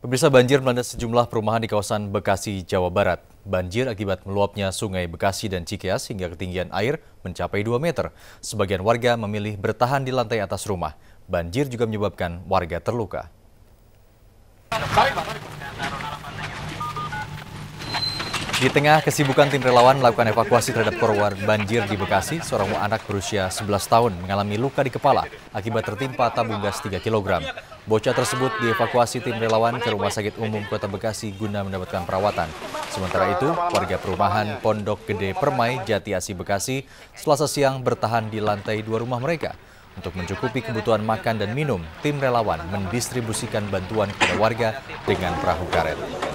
Pemirsa banjir melanda sejumlah perumahan di kawasan Bekasi, Jawa Barat. Banjir akibat meluapnya sungai Bekasi dan Cikeas hingga ketinggian air mencapai 2 meter. Sebagian warga memilih bertahan di lantai atas rumah. Banjir juga menyebabkan warga terluka. Di tengah kesibukan tim relawan melakukan evakuasi terhadap korban banjir di Bekasi, seorang anak berusia 11 tahun mengalami luka di kepala akibat tertimpa tabung gas 3 kg. Bocah tersebut dievakuasi tim relawan ke Rumah Sakit Umum Kota Bekasi guna mendapatkan perawatan. Sementara itu, warga perumahan Pondok Gede Permai, Jati Asi Bekasi, selasa siang bertahan di lantai dua rumah mereka. Untuk mencukupi kebutuhan makan dan minum, tim relawan mendistribusikan bantuan kepada warga dengan perahu karet.